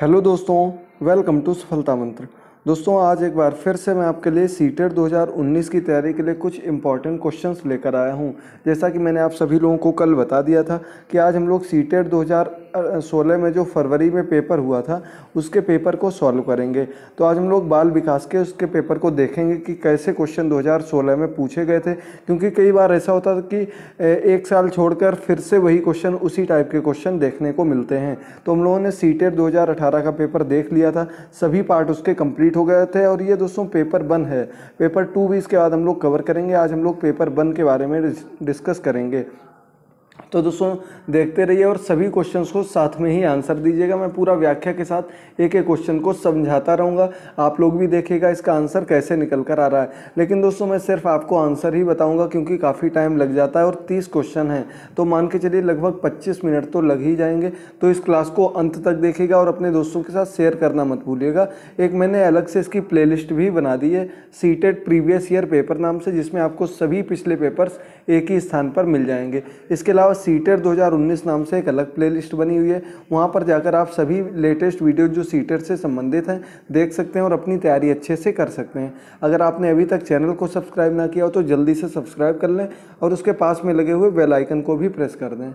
hello दोस्तों welcome to सफलता मंत्र दोस्तों आज एक बार फिर से मैं आपके लिए सीटेट 2019 की तैयारी के लिए कुछ इंपॉर्टेंट क्वेश्चंस लेकर आया हूं जैसा कि मैंने आप सभी लोगों को कल बता दिया था कि आज हम लोग सीटेट सोलह में जो फरवरी में पेपर हुआ था उसके पेपर को सॉल्व करेंगे तो आज हम लोग बाल विकास के उसके पेपर को देखेंगे कि कैसे क्वेश्चन 2016 में पूछे गए थे क्योंकि कई बार ऐसा होता था कि एक साल छोड़कर फिर से वही क्वेश्चन उसी टाइप के क्वेश्चन देखने को मिलते हैं तो हम लोगों ने सी टेट का पेपर देख लिया था सभी पार्ट उसके कंप्लीट हो गए थे और ये दोस्तों पेपर वन है पेपर टू भी इसके बाद हम लोग कवर करेंगे आज हम लोग पेपर वन के बारे में डिस्कस करेंगे तो दोस्तों देखते रहिए और सभी क्वेश्चंस को साथ में ही आंसर दीजिएगा मैं पूरा व्याख्या के साथ एक एक क्वेश्चन को समझाता रहूँगा आप लोग भी देखेगा इसका आंसर कैसे निकल कर आ रहा है लेकिन दोस्तों मैं सिर्फ आपको आंसर ही बताऊँगा क्योंकि काफ़ी टाइम लग जाता है और तीस क्वेश्चन हैं तो मान के चलिए लगभग पच्चीस मिनट तो लग ही जाएंगे तो इस क्लास को अंत तक देखेगा और अपने दोस्तों के साथ शेयर करना मत भूलिएगा एक मैंने अलग से इसकी प्ले भी बना दी है सीटेड प्रीवियस ईयर पेपर नाम से जिसमें आपको सभी पिछले पेपर्स एक ही स्थान पर मिल जाएंगे इसके अलावा सीटर 2019 नाम से एक अलग प्लेलिस्ट बनी हुई है वहाँ पर जाकर आप सभी लेटेस्ट वीडियो जो सीटर से संबंधित हैं देख सकते हैं और अपनी तैयारी अच्छे से कर सकते हैं अगर आपने अभी तक चैनल को सब्सक्राइब ना किया हो तो जल्दी से सब्सक्राइब कर लें और उसके पास में लगे हुए बेलाइकन को भी प्रेस कर दें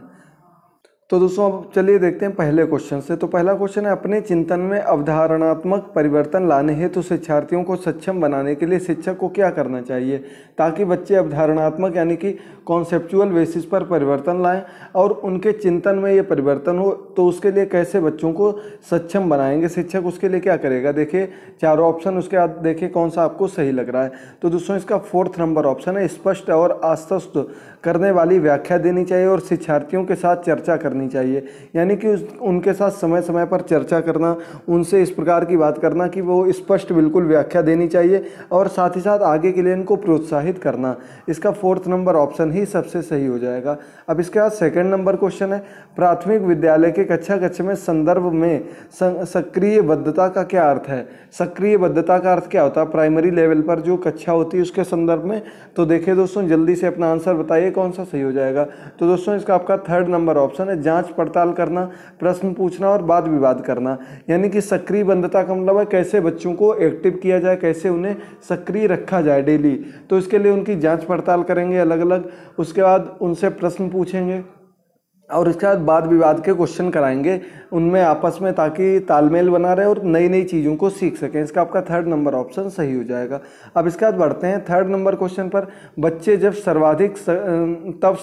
तो दोस्तों अब चलिए देखते हैं पहले क्वेश्चन से तो पहला क्वेश्चन है अपने चिंतन में अवधारणात्मक परिवर्तन लाने हेतु तो शिक्षार्थियों को सक्षम बनाने के लिए शिक्षक को क्या करना चाहिए ताकि बच्चे अवधारणात्मक यानी कि कॉन्सेप्चुअल बेसिस पर परिवर्तन लाएं और उनके चिंतन में ये परिवर्तन हो तो उसके लिए कैसे बच्चों को सक्षम बनाएंगे शिक्षक उसके लिए क्या करेगा देखिए चारों ऑप्शन उसके बाद देखिए कौन सा आपको सही लग रहा है तो दोस्तों इसका फोर्थ नंबर ऑप्शन है स्पष्ट और आश्वस्त करने वाली व्याख्या देनी चाहिए और शिक्षार्थियों के साथ चर्चा करनी चाहिए यानी कि उस उनके साथ समय समय पर चर्चा करना उनसे इस प्रकार की बात करना कि वो स्पष्ट बिल्कुल व्याख्या देनी चाहिए और साथ ही साथ आगे के लिए इनको प्रोत्साहित करना इसका फोर्थ नंबर ऑप्शन ही सबसे सही हो जाएगा अब इसके बाद सेकेंड नंबर क्वेश्चन है प्राथमिक विद्यालय के कक्षा कक्ष में संदर्भ में सक्रिय बद्धता का क्या अर्थ है सक्रिय बद्धता का अर्थ क्या होता है प्राइमरी लेवल पर जो कक्षा होती है उसके संदर्भ में तो देखिए दोस्तों जल्दी से अपना आंसर बताइए कौन सा सही हो जाएगा तो दोस्तों इसका आपका थर्ड नंबर ऑप्शन है जांच पड़ताल करना प्रश्न पूछना और वाद विवाद करना यानी कि सक्रिय बंधता का मतलब है कैसे बच्चों को एक्टिव किया जाए कैसे उन्हें सक्रिय रखा जाए डेली तो इसके लिए उनकी जाँच पड़ताल करेंगे अलग अलग उसके बाद उनसे प्रश्न पूछेंगे और इसके बाद वाद विवाद के क्वेश्चन कराएंगे उनमें आपस में ताकि तालमेल बना रहे और नई नई चीज़ों को सीख सकें इसका आपका थर्ड नंबर ऑप्शन सही हो जाएगा अब इसके बाद बढ़ते हैं थर्ड नंबर क्वेश्चन पर बच्चे जब सर्वाधिक तब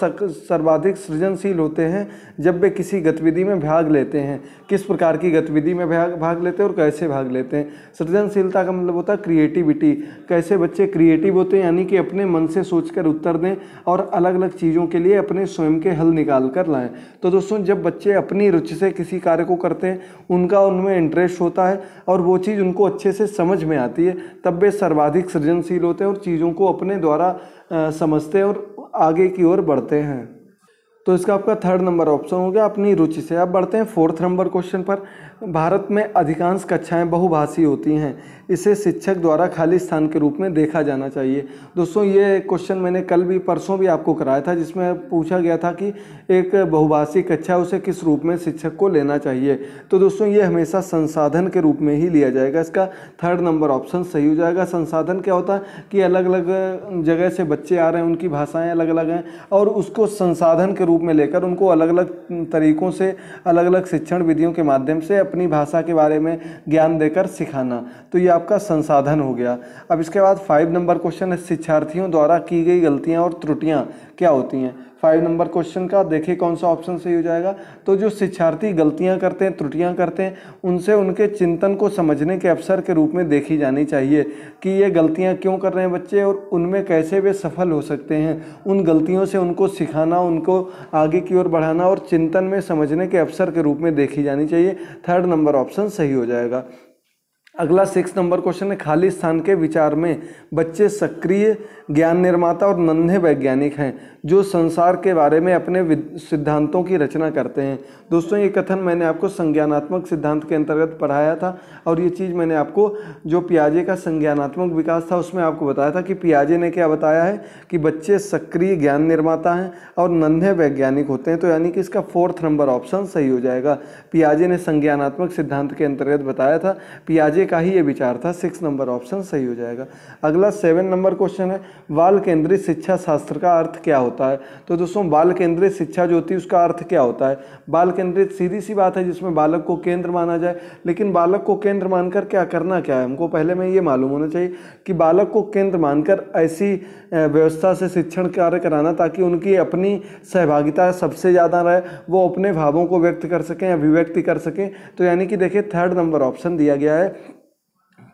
सर्वाधिक सृजनशील होते हैं जब वे किसी गतिविधि में भाग लेते हैं किस प्रकार की गतिविधि में भाग भाग लेते हैं और कैसे भाग लेते हैं सृजनशीलता का मतलब होता है क्रिएटिविटी कैसे बच्चे क्रिएटिव होते हैं यानी कि अपने मन से सोचकर उत्तर दें और अलग अलग चीज़ों के लिए अपने स्वयं के हल निकाल कर लाएँ तो दोस्तों जब बच्चे अपनी रुचि से किसी कार्य को करते हैं उनका उनमें इंटरेस्ट होता है और वो चीज़ उनको अच्छे से समझ में आती है तब वे सर्वाधिक सृजनशील होते हैं और चीज़ों को अपने द्वारा समझते हैं और आगे की ओर बढ़ते हैं तो इसका आपका थर्ड नंबर ऑप्शन हो गया अपनी रुचि से आप बढ़ते हैं फोर्थ नंबर क्वेश्चन पर भारत में अधिकांश कक्षाएं बहुभाषी होती हैं इसे शिक्षक द्वारा खाली स्थान के रूप में देखा जाना चाहिए दोस्तों ये क्वेश्चन मैंने कल भी परसों भी आपको कराया था जिसमें पूछा गया था कि एक बहुभाषी कक्षा उसे किस रूप में शिक्षक को लेना चाहिए तो दोस्तों ये हमेशा संसाधन के रूप में ही लिया जाएगा इसका थर्ड नंबर ऑप्शन सही हो जाएगा संसाधन क्या होता है कि अलग अलग जगह से बच्चे आ रहे हैं उनकी भाषाएँ अलग अलग हैं और उसको संसाधन के रूप में लेकर उनको अलग अलग तरीक़ों से अलग अलग शिक्षण विधियों के माध्यम से अपनी भाषा के बारे में ज्ञान देकर सिखाना तो ये आपका संसाधन हो गया अब इसके बाद फाइव नंबर क्वेश्चन है शिक्षार्थियों द्वारा की गई गलतियाँ और त्रुटियाँ क्या होती हैं फाइव नंबर क्वेश्चन का देखिए कौन सा ऑप्शन सही हो जाएगा तो जो शिक्षार्थी गलतियां करते हैं त्रुटियां करते हैं उनसे उनके चिंतन को समझने के अवसर के रूप में देखी जानी चाहिए कि ये गलतियां क्यों कर रहे हैं बच्चे और उनमें कैसे वे सफल हो सकते हैं उन गलतियों से उनको सिखाना उनको आगे की ओर बढ़ाना और चिंतन में समझने के अवसर के रूप में देखी जानी चाहिए थर्ड नंबर ऑप्शन सही हो जाएगा अगला सिक्स नंबर क्वेश्चन है खाली स्थान के विचार में बच्चे सक्रिय ज्ञान निर्माता और नन्हे वैज्ञानिक हैं जो संसार के बारे में अपने सिद्धांतों की रचना करते हैं दोस्तों ये कथन मैंने आपको संज्ञानात्मक सिद्धांत के अंतर्गत पढ़ाया था और ये चीज़ मैंने आपको जो पियाजे का संज्ञानात्मक विकास था उसमें आपको बताया था कि पियाजे ने क्या बताया है कि बच्चे सक्रिय ज्ञान निर्माता हैं और नन्हे वैज्ञानिक होते हैं तो यानी कि इसका फोर्थ नंबर ऑप्शन सही हो जाएगा पियाजे ने संज्ञानात्मक सिद्धांत के अंतर्गत बताया था पियाजे का ही ये विचार था सिक्स नंबर ऑप्शन सही हो जाएगा अगला सेवन नंबर क्वेश्चन है बाल केंद्रित शिक्षा शास्त्र का अर्थ क्या होता है होता है तो दोस्तों बाल केंद्रित शिक्षा जो होती है उसका अर्थ क्या होता है बाल केंद्रित सीधी सी बात है जिसमें बालक को केंद्र माना जाए लेकिन बालक को केंद्र मानकर क्या करना क्या है हमको पहले में ये मालूम होना चाहिए कि बालक को केंद्र मानकर ऐसी व्यवस्था से शिक्षण कार्य कराना ताकि उनकी अपनी सहभागिता सबसे ज़्यादा रहे वो अपने भावों को व्यक्त कर सकें अभिव्यक्ति कर सकें तो यानी कि देखिए थर्ड नंबर ऑप्शन दिया गया है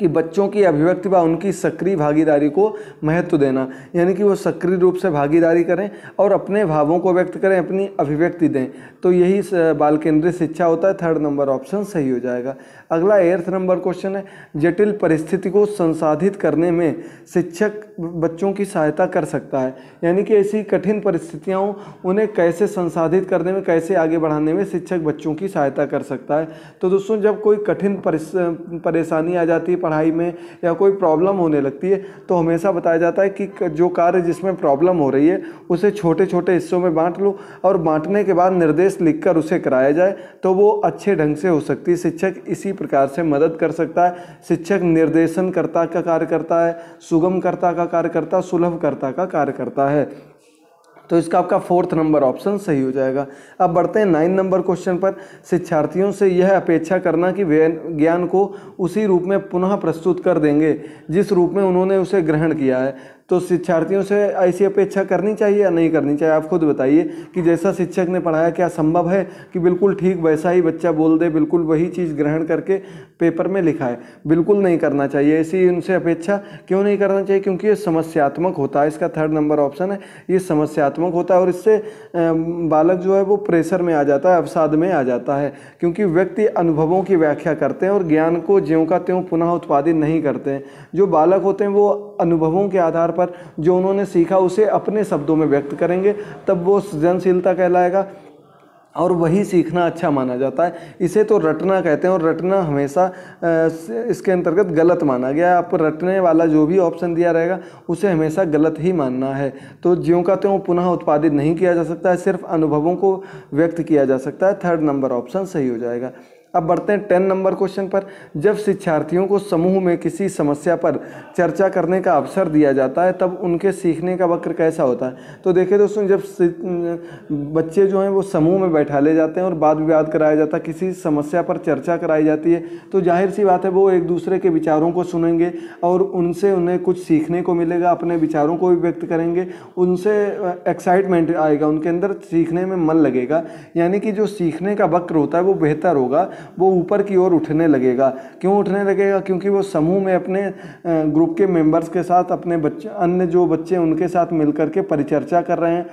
कि बच्चों की अभिव्यक्ति व उनकी सक्रिय भागीदारी को महत्व देना यानी कि वो सक्रिय रूप से भागीदारी करें और अपने भावों को व्यक्त करें अपनी अभिव्यक्ति दें तो यही बाल केंद्रित शिक्षा होता है थर्ड नंबर ऑप्शन सही हो जाएगा अगला एर्थ नंबर क्वेश्चन है जटिल परिस्थिति को संसाधित करने में शिक्षक बच्चों की सहायता कर सकता है यानी कि ऐसी कठिन परिस्थितियाँ उन्हें कैसे संसाधित करने में कैसे आगे बढ़ाने में शिक्षक बच्चों की सहायता कर सकता है तो दोस्तों जब कोई कठिन परेशानी आ जाती है पढ़ाई में या कोई प्रॉब्लम होने लगती है तो हमेशा बताया जाता है कि जो कार्य जिसमें प्रॉब्लम हो रही है उसे छोटे छोटे हिस्सों में बांट लो और बांटने के बाद निर्देश कर उसे कराया जाए तो वो अच्छे ढंग से हो सकती है शिक्षक इसी प्रकार से मदद कर सकता है शिक्षक निर्देशनकर्ता का कार्य करता है सुगमकर्ता का का कार्यकर्ता सुलभकर्ता का कार्यकर्ता है तो इसका आपका फोर्थ नंबर ऑप्शन सही हो जाएगा अब बढ़ते हैं नाइन नंबर क्वेश्चन पर शिक्षार्थियों से यह अपेक्षा करना कि वे ज्ञान को उसी रूप में पुनः प्रस्तुत कर देंगे जिस रूप में उन्होंने उसे ग्रहण किया है तो शिक्षार्थियों से ऐसी अपेक्षा करनी चाहिए या नहीं करनी चाहिए आप खुद बताइए कि जैसा शिक्षक ने पढ़ाया क्या संभव है कि बिल्कुल ठीक वैसा ही बच्चा बोल दे बिल्कुल वही चीज़ ग्रहण करके पेपर में लिखा है बिल्कुल नहीं करना चाहिए ऐसी उनसे अपेक्षा क्यों नहीं करना चाहिए क्योंकि ये समस्यात्मक होता है इसका थर्ड नंबर ऑप्शन है ये समस्यात्मक होता है और इससे बालक जो है वो प्रेशर में आ जाता है अवसाद में आ जाता है क्योंकि व्यक्ति अनुभवों की व्याख्या करते हैं और ज्ञान को ज्यों का त्यों पुनः उत्पादित नहीं करते हैं जो बालक होते हैं वो अनुभवों के आधार पर पर जो उन्होंने सीखा उसे अपने शब्दों में व्यक्त करेंगे तब वो सृजनशीलता कहलाएगा और वही सीखना अच्छा माना जाता है इसे तो रटना कहते हैं और रटना हमेशा इसके अंतर्गत गलत माना गया है आप रटने वाला जो भी ऑप्शन दिया रहेगा उसे हमेशा गलत ही मानना है तो ज्यों का त्यों पुनः उत्पादित नहीं किया जा सकता है सिर्फ अनुभवों को व्यक्त किया जा सकता है थर्ड नंबर ऑप्शन सही हो जाएगा अब बढ़ते हैं टेन नंबर क्वेश्चन पर जब शिक्षार्थियों को समूह में किसी समस्या पर चर्चा करने का अवसर दिया जाता है तब उनके सीखने का वक्र कैसा होता है तो देखिए दोस्तों जब बच्चे जो हैं वो समूह में बैठा ले जाते हैं और बाद विवाद कराया जाता है किसी समस्या पर चर्चा कराई जाती है तो जाहिर सी बात है वो एक दूसरे के विचारों को सुनेंगे और उनसे उन्हें कुछ सीखने को मिलेगा अपने विचारों को भी व्यक्त करेंगे उनसे एक्साइटमेंट आएगा उनके अंदर सीखने में मन लगेगा यानी कि जो सीखने का वक्र होता है वो बेहतर होगा वो ऊपर की ओर उठने लगेगा क्यों उठने लगेगा क्योंकि वो समूह में अपने ग्रुप के मेंबर्स के साथ अपने बच्चे अन्य जो बच्चे उनके साथ मिलकर के परिचर्चा कर रहे हैं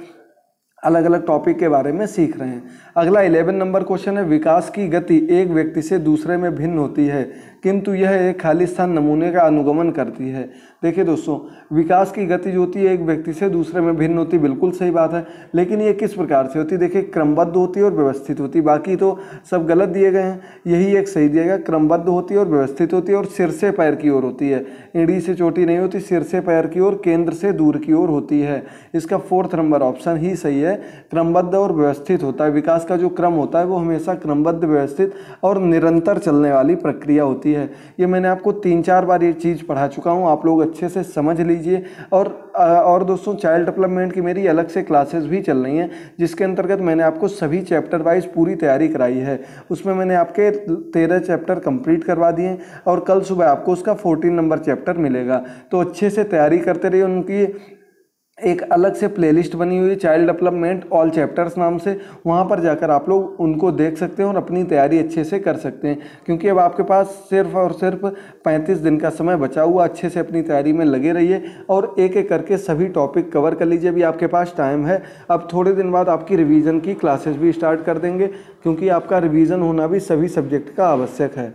अलग अलग टॉपिक के बारे में सीख रहे हैं अगला इलेवन नंबर क्वेश्चन है विकास की गति एक व्यक्ति से दूसरे में भिन्न होती है किंतु यह एक खाली स्थान नमूने का अनुगमन करती है देखिए दोस्तों विकास की गति जो होती है एक व्यक्ति से दूसरे में भिन्न होती बिल्कुल सही बात है लेकिन ये किस प्रकार से होती है देखिए क्रमबद्ध होती और व्यवस्थित होती बाकी तो सब गलत दिए गए हैं यही एक सही दिया गया क्रमबद्ध होती और व्यवस्थित होती है और सिर से पैर की ओर होती है इंडी से चोटी नहीं होती सिर से पैर की ओर केंद्र से दूर की ओर होती है इसका फोर्थ नंबर ऑप्शन ही सही है है क्रमबद्ध और व्यवस्थित होता है विकास का जो क्रम होता है वो हमेशा क्रमबद्ध व्यवस्थित और निरंतर चलने वाली प्रक्रिया होती है ये मैंने आपको तीन चार बार ये चीज़ पढ़ा चुका हूँ आप लोग अच्छे से समझ लीजिए और और दोस्तों चाइल्ड डेवलपमेंट की मेरी अलग से क्लासेस भी चल रही हैं जिसके अंतर्गत मैंने आपको सभी चैप्टर वाइज पूरी तैयारी कराई है उसमें मैंने आपके तेरह चैप्टर कंप्लीट करवा दिए और कल सुबह आपको उसका फोर्टीन नंबर चैप्टर मिलेगा तो अच्छे से तैयारी करते रहिए उनकी एक अलग से प्लेलिस्ट बनी हुई है चाइल्ड डेवलपमेंट ऑल चैप्टर्स नाम से वहाँ पर जाकर आप लोग उनको देख सकते हैं और अपनी तैयारी अच्छे से कर सकते हैं क्योंकि अब आपके पास सिर्फ और सिर्फ 35 दिन का समय बचा हुआ अच्छे से अपनी तैयारी में लगे रहिए और एक एक करके सभी टॉपिक कवर कर लीजिए अभी आपके पास टाइम है अब थोड़े दिन बाद आपकी रिविज़न की क्लासेज भी स्टार्ट कर देंगे क्योंकि आपका रिविज़न होना भी सभी सब्जेक्ट का आवश्यक है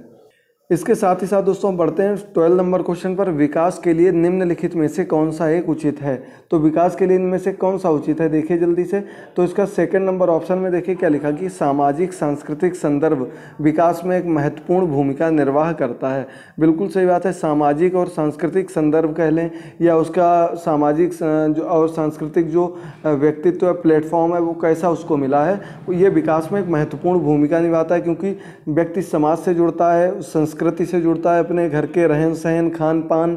इसके साथ ही साथ दोस्तों हम बढ़ते हैं ट्वेल्व नंबर क्वेश्चन पर विकास के लिए निम्नलिखित में से कौन सा एक उचित है तो विकास के लिए इनमें से कौन सा उचित है देखिए जल्दी से तो इसका सेकंड नंबर ऑप्शन में देखिए क्या लिखा कि सामाजिक सांस्कृतिक संदर्भ विकास में एक महत्वपूर्ण भूमिका निर्वाह करता है बिल्कुल सही बात है सामाजिक और सांस्कृतिक संदर्भ कह लें या उसका सामाजिक जो और सांस्कृतिक जो व्यक्तित्व प्लेटफॉर्म है वो कैसा उसको मिला है ये विकास में एक महत्वपूर्ण भूमिका निभाता है क्योंकि व्यक्ति समाज से जुड़ता है संस्कृति से जुड़ता है अपने घर के रहन सहन खान पान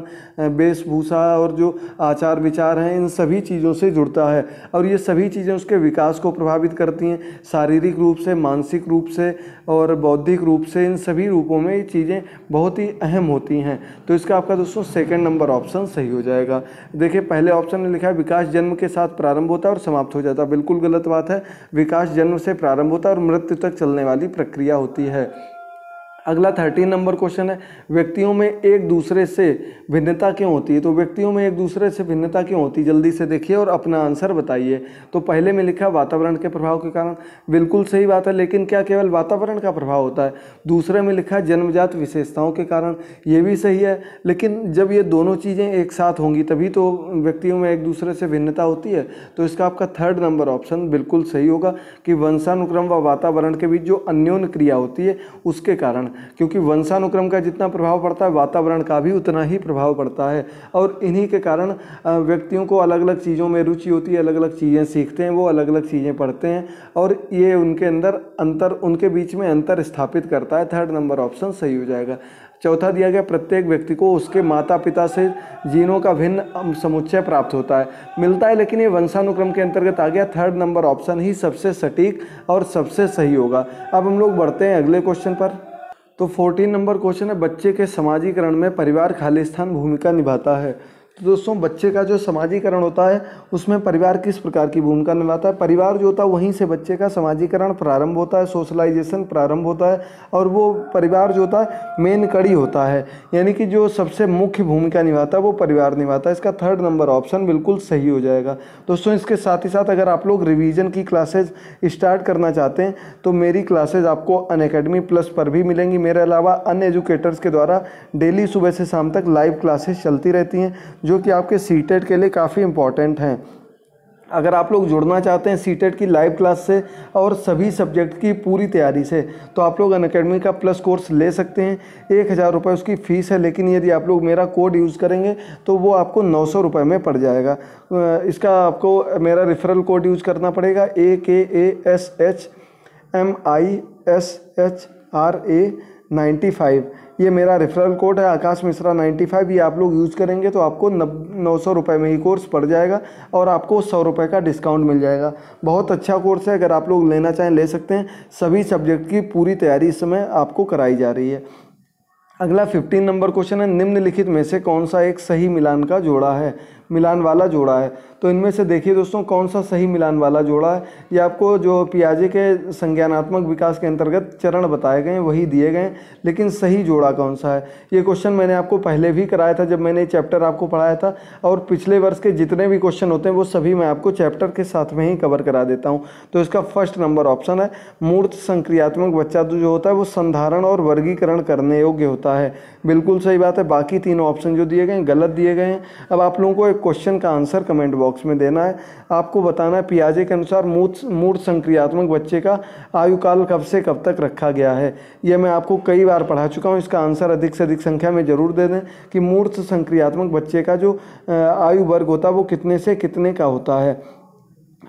वेशभूषा और जो आचार विचार हैं इन सभी चीज़ों से जुड़ता है और ये सभी चीज़ें उसके विकास को प्रभावित करती हैं शारीरिक रूप से मानसिक रूप से और बौद्धिक रूप से इन सभी रूपों में ये चीज़ें बहुत ही अहम होती हैं तो इसका आपका दोस्तों सेकेंड नंबर ऑप्शन सही हो जाएगा देखिए पहले ऑप्शन ने लिखा है विकास जन्म के साथ प्रारंभ होता है और समाप्त हो जाता है बिल्कुल गलत बात है विकास जन्म से प्रारंभ होता है और मृत्यु तक चलने वाली प्रक्रिया होती है अगला थर्टीन नंबर क्वेश्चन है व्यक्तियों में एक दूसरे से भिन्नता क्यों होती है तो व्यक्तियों में एक दूसरे से भिन्नता क्यों होती है जल्दी से देखिए और अपना आंसर बताइए तो पहले में लिखा वातावरण के प्रभाव के कारण बिल्कुल सही बात है लेकिन क्या केवल वातावरण का प्रभाव होता है दूसरे में लिखा जन्मजात विशेषताओं के कारण ये भी सही है लेकिन जब ये दोनों चीज़ें एक साथ होंगी तभी तो व्यक्तियों में एक दूसरे से भिन्नता होती है तो इसका आपका थर्ड नंबर ऑप्शन बिल्कुल सही होगा कि वंशानुक्रम व वातावरण के बीच जो अन्योन्य क्रिया होती है उसके कारण क्योंकि वंशानुक्रम का जितना प्रभाव पड़ता है वातावरण का भी उतना ही प्रभाव पड़ता है और इन्हीं के कारण व्यक्तियों को अलग अलग चीज़ों में रुचि होती है अलग अलग चीज़ें सीखते हैं वो अलग अलग चीज़ें पढ़ते हैं और ये उनके अंदर अंतर उनके बीच में अंतर स्थापित करता है थर्ड नंबर ऑप्शन सही हो जाएगा चौथा दिया गया प्रत्येक व्यक्ति को उसके माता पिता से जीनों का भिन्न समुच्चय प्राप्त होता है मिलता है लेकिन ये वंशानुक्रम के अंतर्गत आ गया थर्ड नंबर ऑप्शन ही सबसे सटीक और सबसे सही होगा अब हम लोग बढ़ते हैं अगले क्वेश्चन पर तो 14 नंबर क्वेश्चन है बच्चे के समाजीकरण में परिवार खाली स्थान भूमिका निभाता है तो दोस्तों बच्चे का जो समाजीकरण होता है उसमें परिवार किस प्रकार की भूमिका निभाता है परिवार जो होता है वहीं से बच्चे का समाजीकरण प्रारंभ होता है सोशलाइजेशन प्रारंभ होता है और वो परिवार जो होता है मेन कड़ी होता है यानी कि जो सबसे मुख्य भूमिका निभाता है वो परिवार निभाता है इसका थर्ड नंबर ऑप्शन बिल्कुल सही हो जाएगा दोस्तों इसके साथ ही साथ अगर आप लोग रिविज़न की क्लासेज स्टार्ट करना चाहते हैं तो मेरी क्लासेज आपको अन प्लस पर भी मिलेंगी मेरे अलावा अन एजुकेटर्स के द्वारा डेली सुबह से शाम तक लाइव क्लासेज चलती रहती हैं जो कि आपके सी के लिए काफ़ी इम्पॉर्टेंट हैं अगर आप लोग जुड़ना चाहते हैं सी की लाइव क्लास से और सभी सब्जेक्ट की पूरी तैयारी से तो आप लोग अन अकेडमी का प्लस कोर्स ले सकते हैं एक हज़ार रुपये उसकी फ़ीस है लेकिन यदि आप लोग मेरा कोड यूज़ करेंगे तो वो आपको नौ सौ रुपये में पड़ जाएगा इसका आपको मेरा रेफरल कोड यूज़ करना पड़ेगा A K A S H M I S H R A ninety five ये मेरा रेफरल कोड है आकाश मिश्रा 95 ये आप लोग यूज़ करेंगे तो आपको नब नौ सौ रुपये में ही कोर्स पड़ जाएगा और आपको सौ रुपये का डिस्काउंट मिल जाएगा बहुत अच्छा कोर्स है अगर आप लोग लेना चाहें ले सकते हैं सभी सब्जेक्ट की पूरी तैयारी इस समय आपको कराई जा रही है अगला फिफ्टीन नंबर क्वेश्चन है निम्नलिखित में से कौन सा एक सही मिलान का जोड़ा है मिलान वाला जोड़ा है तो इनमें से देखिए दोस्तों कौन सा सही मिलान वाला जोड़ा है ये आपको जो पियाजे के संज्ञानात्मक विकास के अंतर्गत चरण बताए गए वही दिए गए लेकिन सही जोड़ा कौन सा है ये क्वेश्चन मैंने आपको पहले भी कराया था जब मैंने चैप्टर आपको पढ़ाया था और पिछले वर्ष के जितने भी क्वेश्चन होते हैं वो सभी मैं आपको चैप्टर के साथ में ही कवर करा देता हूँ तो इसका फर्स्ट नंबर ऑप्शन है मूर्त संक्रियात्मक बच्चा जो होता है वो संधारण और वर्गीकरण करने योग्य होता है बिल्कुल सही बात है बाकी तीनों ऑप्शन जो दिए गए गलत दिए गए हैं अब आप लोगों को एक क्वेश्चन का आंसर कमेंट बॉक्स में देना है आपको बताना है पियाजे के अनुसार मूड मूड संक्रियात्मक बच्चे का आयुकाल कब से कब तक रखा गया है यह मैं आपको कई बार पढ़ा चुका हूँ इसका आंसर अधिक से अधिक संख्या में ज़रूर दे दें कि मूर्त संक्रियात्मक बच्चे का जो आयु वर्ग होता है वो कितने से कितने का होता है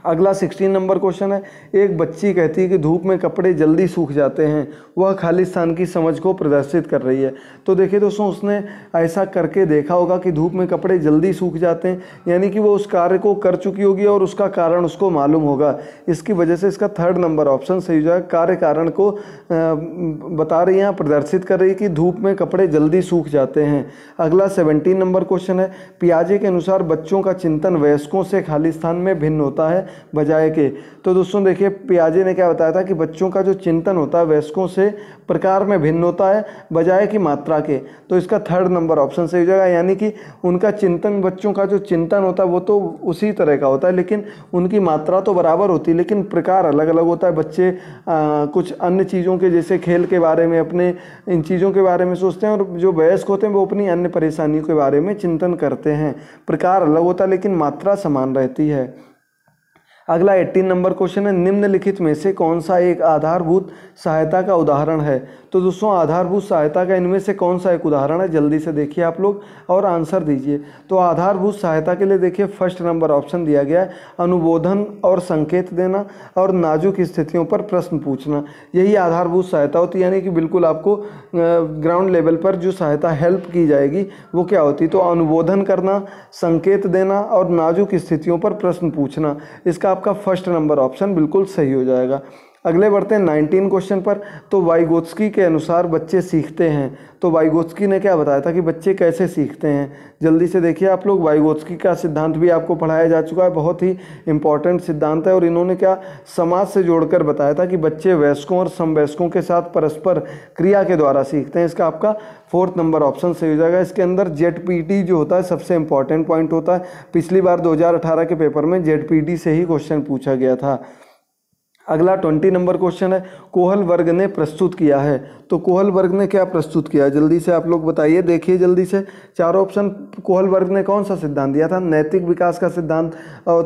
अगला सिक्सटीन नंबर क्वेश्चन है एक बच्ची कहती है कि धूप में कपड़े जल्दी सूख जाते हैं वह खालिस्तान की समझ को प्रदर्शित कर रही है तो देखिए दोस्तों उसने ऐसा करके देखा होगा कि धूप में कपड़े जल्दी सूख जाते हैं यानी कि वो उस कार्य को कर चुकी होगी और उसका कारण उसको मालूम होगा इसकी वजह से इसका थर्ड नंबर ऑप्शन सही हो जाएगा कार्य कारण को बता रही है प्रदर्शित कर रही है कि धूप में कपड़े जल्दी सूख जाते हैं अगला सेवनटीन नंबर क्वेश्चन है पियाजे के अनुसार बच्चों का चिंतन वयस्कों से खालिस्तान में भिन्न होता है बजाय के तो दोस्तों देखिए पियाजे ने क्या बताया था कि बच्चों का जो चिंतन होता है वयस्कों से प्रकार में भिन्न होता है बजाय की मात्रा के तो इसका थर्ड नंबर ऑप्शन सही हो जाएगा यानी कि उनका चिंतन बच्चों का जो चिंतन होता है वो तो उसी तरह का होता है लेकिन उनकी मात्रा तो बराबर होती है लेकिन प्रकार अलग अलग होता है बच्चे आ, कुछ अन्य चीज़ों के जैसे खेल के बारे में अपने इन चीज़ों के बारे में सोचते हैं और जो वयस्क होते हैं वो अपनी अन्य परेशानियों के बारे में चिंतन करते हैं प्रकार अलग होता है लेकिन मात्रा समान रहती है अगला 18 नंबर क्वेश्चन है निम्नलिखित में से कौन सा एक आधारभूत सहायता का उदाहरण है तो दोस्तों आधारभूत सहायता का इनमें से कौन सा एक उदाहरण है जल्दी से देखिए आप लोग और आंसर दीजिए तो आधारभूत सहायता के लिए देखिए फर्स्ट नंबर ऑप्शन दिया गया है अनुबोधन और संकेत देना और नाजुक स्थितियों पर प्रश्न पूछना यही आधारभूत सहायता होती यानी कि बिल्कुल आपको ग्राउंड लेवल पर जो सहायता हेल्प की जाएगी वो क्या होती तो अनुबोधन करना संकेत देना और नाजुक स्थितियों पर प्रश्न पूछना इसका आपका फर्स्ट नंबर ऑप्शन बिल्कुल सही हो जाएगा अगले बढ़ते हैं नाइनटीन क्वेश्चन पर तो वाइगोत्स्की के अनुसार बच्चे सीखते हैं तो वाइगोत्स्की ने क्या बताया था कि बच्चे कैसे सीखते हैं जल्दी से देखिए आप लोग वाइगोत्स्की का सिद्धांत भी आपको पढ़ाया जा चुका है बहुत ही इंपॉर्टेंट सिद्धांत है और इन्होंने क्या समाज से जोड़कर बताया था कि बच्चे वयस्कों और समवयस्कों के साथ परस्पर क्रिया के द्वारा सीखते हैं इसका आपका फोर्थ नंबर ऑप्शन सही हो जाएगा इसके अंदर जेड टी जो होता है सबसे इंपॉर्टेंट पॉइंट होता है पिछली बार अठारह के पेपर में जेड टी से ही क्वेश्चन पूछा गया था अगला ट्वेंटी नंबर क्वेश्चन है कोहल वर्ग ने प्रस्तुत किया है तो कोहल वर्ग ने क्या प्रस्तुत किया जल्दी से आप लोग बताइए देखिए जल्दी से चार ऑप्शन कोहल वर्ग ने कौन सा सिद्धांत दिया था नैतिक विकास का सिद्धांत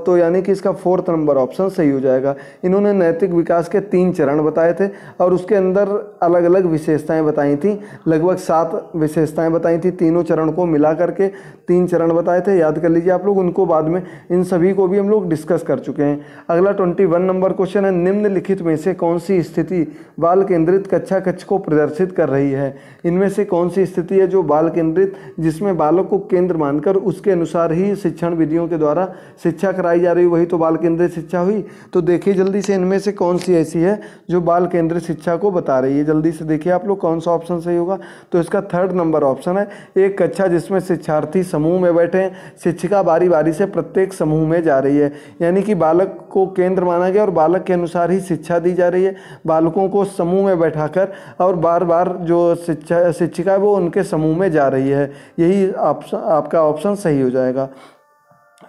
तो यानी कि इसका फोर्थ नंबर ऑप्शन सही हो जाएगा इन्होंने नैतिक विकास के तीन चरण बताए थे और उसके अंदर अलग अलग विशेषताएँ बताई थी लगभग सात विशेषताएँ बताई थी तीनों चरण को मिला करके तीन चरण बताए थे याद कर लीजिए आप लोग उनको बाद में इन सभी को भी हम लोग डिस्कस कर चुके हैं अगला ट्वेंटी नंबर क्वेश्चन है निम्नलिखित में से कौन सी स्थिति बाल केंद्रित कक्षा कक्ष को प्रदर्शित कर रही है इनमें से कौन सी स्थिति है जो बाल केंद्रित जिसमें बालों को केंद्र मानकर उसके अनुसार ही शिक्षण विधियों के द्वारा शिक्षा कराई जा रही वही तो बाल केंद्रित शिक्षा हुई तो देखिए जल्दी से इनमें से कौन सी ऐसी है जो बाल केंद्रित शिक्षा को बता रही है जल्दी से देखिए आप लोग कौन सा ऑप्शन सही होगा तो इसका थर्ड नंबर ऑप्शन है एक कक्षा जिसमें शिक्षार्थी समूह में बैठे हैं शिक्षिका बारी बारी से प्रत्येक समूह में जा रही है यानी कि बालक को केंद्र माना गया और बालक के अनुसार ही शिक्षा दी जा रही है बालकों को समूह में बैठाकर और बार बार जो शिक्षा शिक्षिका है वो उनके समूह में जा रही है यही आप, आपका ऑप्शन सही हो जाएगा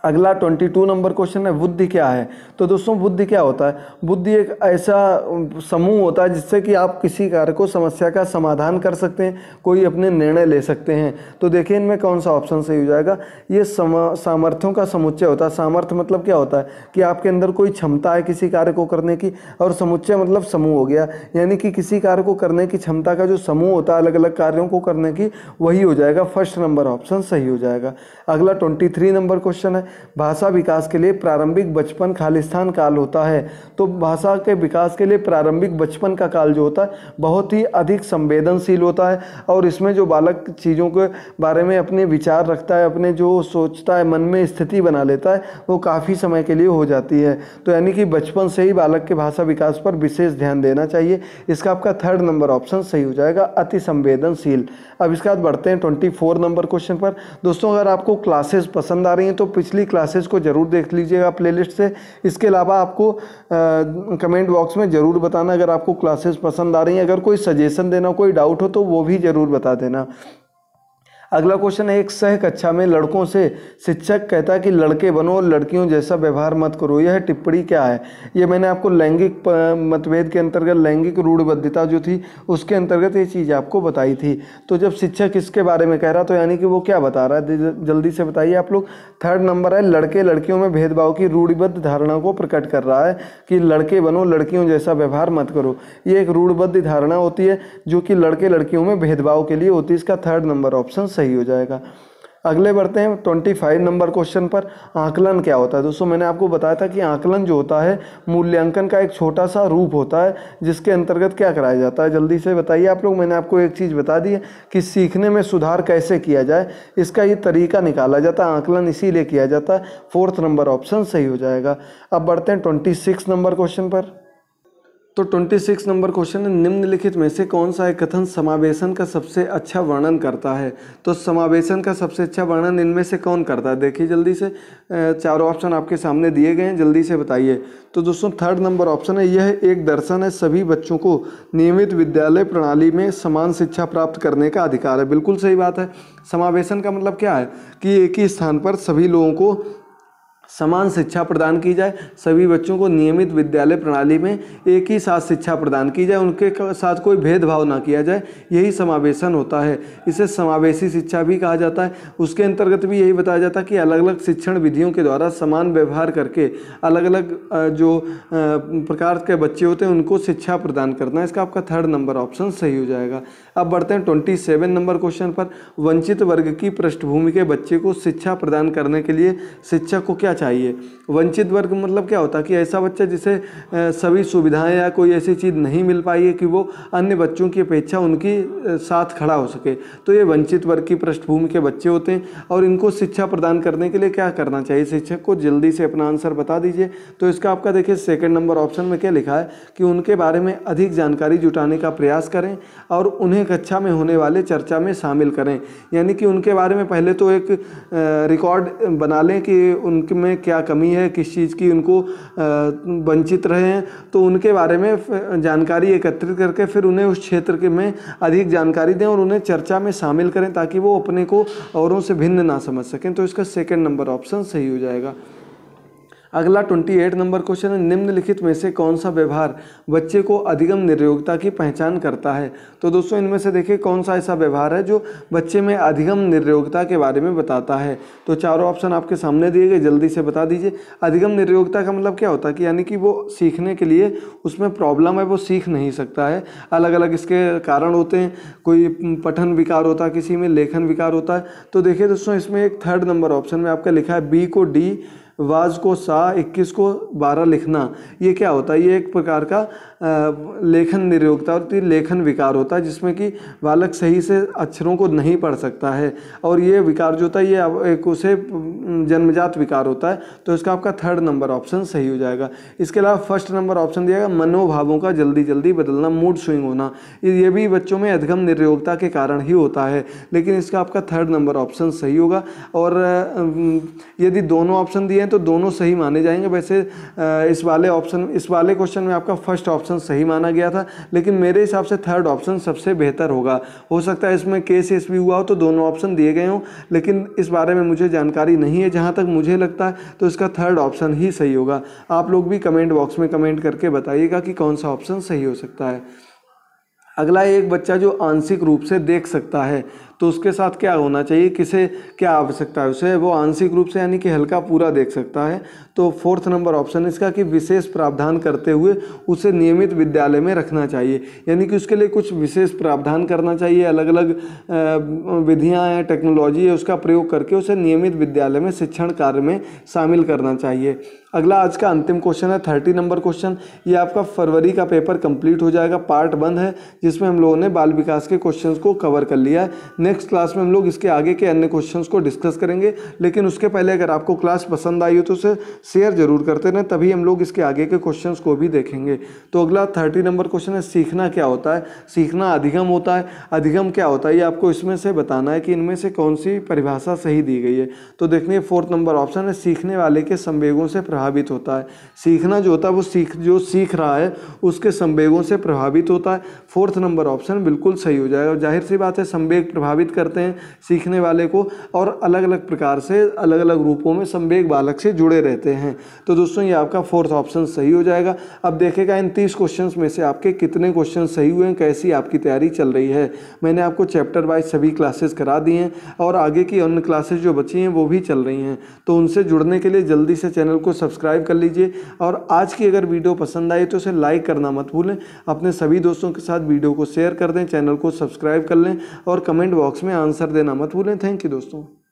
अगला ट्वेंटी टू नंबर क्वेश्चन है बुद्धि क्या है तो दोस्तों बुद्धि क्या होता है बुद्धि एक ऐसा समूह होता है जिससे कि आप किसी कार्य को समस्या का समाधान कर सकते हैं कोई अपने निर्णय ले सकते हैं तो देखिए इनमें कौन सा ऑप्शन सही हो जाएगा ये सामर्थ्यों का समुच्चय होता है सामर्थ्य मतलब क्या होता है कि आपके अंदर कोई क्षमता है किसी कार्य को करने की और समुच्चय मतलब समूह हो गया यानी कि किसी कार्य को करने की क्षमता का जो समूह होता है अलग अलग कार्यों को करने की वही हो जाएगा फर्स्ट नंबर ऑप्शन सही हो जाएगा अगला ट्वेंटी थ्री नंबर क्वेश्चन है भाषा विकास के लिए प्रारंभिक बचपन खालिस्तान काल होता है तो भाषा के विकास के लिए प्रारंभिक बचपन का काल जो होता है बहुत ही अधिक संवेदनशील होता है और इसमें जो बालक चीज़ों के बारे में अपने विचार रखता है अपने जो सोचता है मन में स्थिति बना लेता है वो काफ़ी समय के लिए हो जाती है तो यानी कि बचपन से ही बालक के भाषा विकास पर विशेष ध्यान देना चाहिए इसका आपका थर्ड नंबर ऑप्शन सही हो जाएगा अति संवेदनशील अब इसके बाद बढ़ते हैं ट्वेंटी फोर नंबर क्वेश्चन पर दोस्तों अगर आपको क्लासेस पसंद आ रही हैं तो पिछली सभी क्लासेस को ज़रूर देख लीजिएगा प्लेलिस्ट से इसके अलावा आपको कमेंट बॉक्स में ज़रूर बताना अगर आपको क्लासेस पसंद आ रही हैं अगर कोई सजेशन देना कोई डाउट हो तो वो भी ज़रूर बता देना अगला क्वेश्चन है एक सह कक्षा में लड़कों से शिक्षक कहता है कि लड़के बनो और लड़कियों जैसा व्यवहार मत करो यह टिप्पणी क्या है ये मैंने आपको लैंगिक मतभेद के अंतर्गत लैंगिक रूढ़बद्धता जो थी उसके अंतर्गत ये चीज़ आपको बताई थी तो जब शिक्षक इसके बारे में कह रहा तो यानी कि वो क्या बता रहा है जल्दी से बताइए आप लोग थर्ड नंबर है लड़के लड़कियों में भेदभाव की रूढ़िबद्ध धारणा को प्रकट कर रहा है कि लड़के बनो लड़कियों जैसा व्यवहार मत करो ये एक रूढ़बद्ध धारणा होती है जो कि लड़के लड़कियों में भेदभाव के लिए होती है इसका थर्ड नंबर ऑप्शन सही सही हो जाएगा अगले बढ़ते हैं ट्वेंटी फाइव नंबर क्वेश्चन पर आकलन क्या होता है दोस्तों मैंने आपको बताया था कि आकलन जो होता है मूल्यांकन का एक छोटा सा रूप होता है जिसके अंतर्गत क्या कराया जाता है जल्दी से बताइए आप लोग मैंने आपको एक चीज़ बता दी है कि सीखने में सुधार कैसे किया जाए इसका ये तरीका निकाला जाता है आंकलन इसीलिए किया जाता है फोर्थ नंबर ऑप्शन सही हो जाएगा अब बढ़ते हैं ट्वेंटी सिक्स नंबर क्वेश्चन पर तो 26 नंबर क्वेश्चन है निम्नलिखित में से कौन सा एक कथन समावेशन का सबसे अच्छा वर्णन करता है तो समावेशन का सबसे अच्छा वर्णन इनमें से कौन करता है देखिए जल्दी से चारों ऑप्शन आपके सामने दिए गए हैं जल्दी से बताइए तो दोस्तों थर्ड नंबर ऑप्शन है यह एक दर्शन है सभी बच्चों को नियमित विद्यालय प्रणाली में समान शिक्षा प्राप्त करने का अधिकार है बिल्कुल सही बात है समावेशन का मतलब क्या है कि एक ही स्थान पर सभी लोगों को समान शिक्षा प्रदान की जाए सभी बच्चों को नियमित विद्यालय प्रणाली में एक ही साथ शिक्षा प्रदान की जाए उनके साथ कोई भेदभाव ना किया जाए यही समावेशन होता है इसे समावेशी शिक्षा भी कहा जाता है उसके अंतर्गत भी यही बताया जाता है कि अलग अलग शिक्षण विधियों के द्वारा समान व्यवहार करके अलग अलग जो प्रकार के बच्चे होते हैं उनको शिक्षा प्रदान करना इसका आपका थर्ड नंबर ऑप्शन सही हो जाएगा अब बढ़ते हैं ट्वेंटी सेवन नंबर क्वेश्चन पर वंचित वर्ग की पृष्ठभूमि के बच्चे को शिक्षा प्रदान करने के लिए शिक्षक को क्या चाहिए वंचित वर्ग मतलब क्या होता है कि ऐसा बच्चा जिसे सभी सुविधाएं या कोई ऐसी चीज़ नहीं मिल पाई है कि वो अन्य बच्चों की अपेक्षा उनकी साथ खड़ा हो सके तो ये वंचित वर्ग की पृष्ठभूमि के बच्चे होते हैं और इनको शिक्षा प्रदान करने के लिए क्या करना चाहिए शिक्षक को जल्दी से अपना आंसर बता दीजिए तो इसका आपका देखिए सेकेंड नंबर ऑप्शन में क्या लिखा है कि उनके बारे में अधिक जानकारी जुटाने का प्रयास करें और उन्हें कक्षा अच्छा में होने वाले चर्चा में शामिल करें यानी कि उनके बारे में पहले तो एक रिकॉर्ड बना लें कि उनके में क्या कमी है किस चीज़ की उनको वंचित रहे हैं तो उनके बारे में जानकारी एकत्रित करके फिर उन्हें उस क्षेत्र के में अधिक जानकारी दें और उन्हें चर्चा में शामिल करें ताकि वो अपने को औरों से भिन्न ना समझ सकें तो इसका सेकेंड नंबर ऑप्शन सही हो जाएगा अगला ट्वेंटी एट नंबर क्वेश्चन है निम्नलिखित में से कौन सा व्यवहार बच्चे को अधिगम निर्योगता की पहचान करता है तो दोस्तों इनमें से देखिए कौन सा ऐसा व्यवहार है जो बच्चे में अधिगम निर्योगता के बारे में बताता है तो चारों ऑप्शन आपके सामने दिए गए जल्दी से बता दीजिए अधिगम निर्योगता का मतलब क्या होता है कि यानी कि वो सीखने के लिए उसमें प्रॉब्लम है वो सीख नहीं सकता है अलग अलग इसके कारण होते हैं कोई पठन विकार होता है किसी में लेखन विकार होता है तो देखिए दोस्तों इसमें एक थर्ड नंबर ऑप्शन में आपका लिखा है बी को डी वाज को सा इक्कीस को बारह लिखना ये क्या होता है ये एक प्रकार का लेखन निरोगता होती लेखन विकार होता है जिसमें कि बालक सही से अक्षरों को नहीं पढ़ सकता है और ये विकार जो होता है ये एक उसे जन्मजात विकार होता है तो इसका आपका थर्ड नंबर ऑप्शन सही हो जाएगा इसके अलावा फर्स्ट नंबर ऑप्शन दिया गया मनोभावों का जल्दी जल्दी बदलना मूड स्विंग होना ये भी बच्चों में अधगम निर्योगता के कारण ही होता है लेकिन इसका आपका थर्ड नंबर ऑप्शन सही होगा और यदि दोनों ऑप्शन दिए हैं तो दोनों सही माने जाएंगे वैसे इस वाले ऑप्शन इस वाले क्वेश्चन में आपका फर्स्ट ऑप्शन सही माना गया था लेकिन मेरे हिसाब से थर्ड ऑप्शन सबसे बेहतर होगा हो सकता है इसमें केस एस भी हुआ हो तो दोनों ऑप्शन दिए गए हों लेकिन इस बारे में मुझे जानकारी नहीं है जहाँ तक मुझे लगता है तो इसका थर्ड ऑप्शन ही सही होगा आप लोग भी कमेंट बॉक्स में कमेंट करके बताइएगा कि कौन सा ऑप्शन सही हो सकता है अगला एक बच्चा जो आंशिक रूप से देख सकता है तो उसके साथ क्या होना चाहिए किसे क्या आवश्यकता है उसे वो आंशिक रूप से यानी कि हल्का पूरा देख सकता है तो फोर्थ नंबर ऑप्शन इसका कि विशेष प्रावधान करते हुए उसे नियमित विद्यालय में रखना चाहिए यानी कि उसके लिए कुछ विशेष प्रावधान करना चाहिए अलग अलग विधियाँ हैं टेक्नोलॉजी है उसका प्रयोग करके उसे नियमित विद्यालय में शिक्षण कार्य में शामिल करना चाहिए अगला आज का अंतिम क्वेश्चन है थर्टी नंबर क्वेश्चन ये आपका फरवरी का पेपर कंप्लीट हो जाएगा पार्ट बंद है जिसमें हम लोगों ने बाल विकास के क्वेश्चंस को कवर कर लिया है नेक्स्ट क्लास में हम लोग इसके आगे के अन्य क्वेश्चंस को डिस्कस करेंगे लेकिन उसके पहले अगर आपको क्लास पसंद आई हो तो उसे शेयर जरूर करते रहें तभी हम लोग इसके आगे के क्वेश्चंस को भी देखेंगे तो अगला थर्टी नंबर क्वेश्चन है सीखना क्या होता है सीखना अधिगम होता है अधिगम क्या होता है ये आपको इसमें से बताना है कि इनमें से कौन सी परिभाषा सही दी गई है तो देखने फोर्थ नंबर ऑप्शन है सीखने वाले के संवेगों से प्रभावित होता है सीखना जो होता है वो सीख जो सीख रहा है उसके संवेगों से प्रभावित होता है फोर्थ नंबर ऑप्शन बिल्कुल सही हो जाएगा जाहिर सी बात है संवेग प्रभावित प्रभावित करते हैं सीखने वाले को और अलग अलग प्रकार से अलग अलग रूपों में संवेग बालक से जुड़े रहते हैं तो दोस्तों ये आपका फोर्थ ऑप्शन सही हो जाएगा अब देखेगा इन तीस क्वेश्चन में से आपके कितने क्वेश्चन सही हुए हैं कैसी आपकी तैयारी चल रही है मैंने आपको चैप्टर वाइज सभी क्लासेस करा दी हैं और आगे की अन्य क्लासेस जो बची हैं वो भी चल रही हैं तो उनसे जुड़ने के लिए जल्दी से चैनल को सब्सक्राइब कर लीजिए और आज की अगर वीडियो पसंद आई तो उसे लाइक करना मत भूलें अपने सभी दोस्तों के साथ वीडियो को शेयर कर दें चैनल को सब्सक्राइब कर लें और कमेंट बॉक्स में आंसर देना मत भूलें थैंक यू दोस्तों